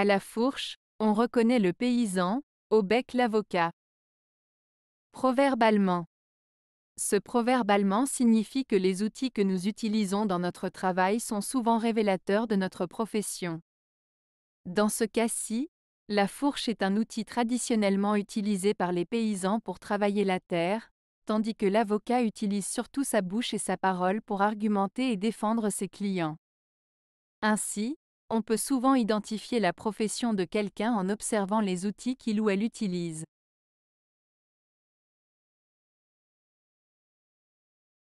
À la fourche, on reconnaît le paysan, au bec l'avocat. Proverbe allemand. Ce proverbe allemand signifie que les outils que nous utilisons dans notre travail sont souvent révélateurs de notre profession. Dans ce cas-ci, la fourche est un outil traditionnellement utilisé par les paysans pour travailler la terre, tandis que l'avocat utilise surtout sa bouche et sa parole pour argumenter et défendre ses clients. Ainsi, on peut souvent identifier la profession de quelqu'un en observant les outils qu'il ou elle utilise.